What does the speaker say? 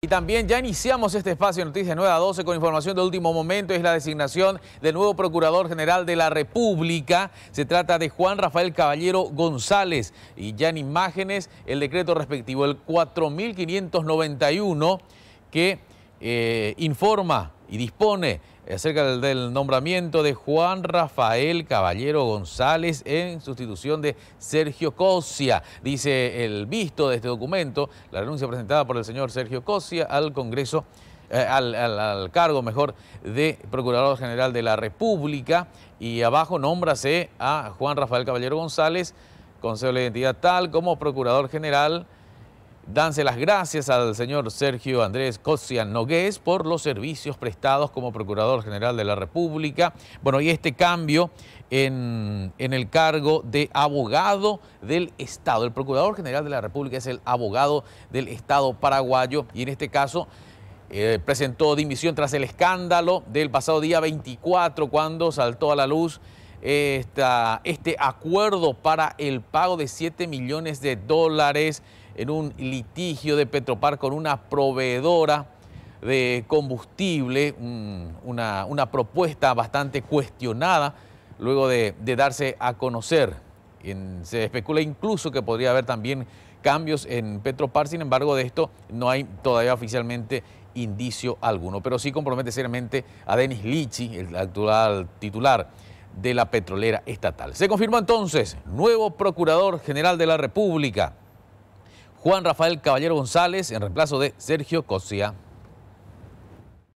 Y también ya iniciamos este espacio de Noticias 9 a 12 con información de último momento, es la designación del nuevo Procurador General de la República. Se trata de Juan Rafael Caballero González y ya en imágenes el decreto respectivo, el 4591, que eh, informa y dispone acerca del nombramiento de Juan Rafael Caballero González en sustitución de Sergio Cosia. Dice el visto de este documento, la renuncia presentada por el señor Sergio Cosia al Congreso eh, al, cargo, mejor, de Procurador General de la República. Y abajo nómbrase a Juan Rafael Caballero González, Consejo de identidad tal como Procurador General Danse las gracias al señor Sergio Andrés Cosia Nogués por los servicios prestados como Procurador General de la República. Bueno, y este cambio en, el cargo de abogado del Estado. El Procurador General de la República es el abogado del Estado paraguayo y en este caso eh, presentó dimisión tras el escándalo del pasado día 24 cuando saltó a la luz este acuerdo para el pago de 7 millones de dólares en un litigio de Petropar con una proveedora de combustible, una, propuesta bastante cuestionada luego de, darse a conocer. se especula incluso que podría haber también cambios en Petropar, sin embargo de esto no hay todavía oficialmente indicio alguno, pero sí compromete seriamente a Denis Lichi, el actual titular de la petrolera estatal. Se confirmó entonces nuevo Procurador General de la República, Juan Rafael Caballero González, en reemplazo de Sergio Cosia.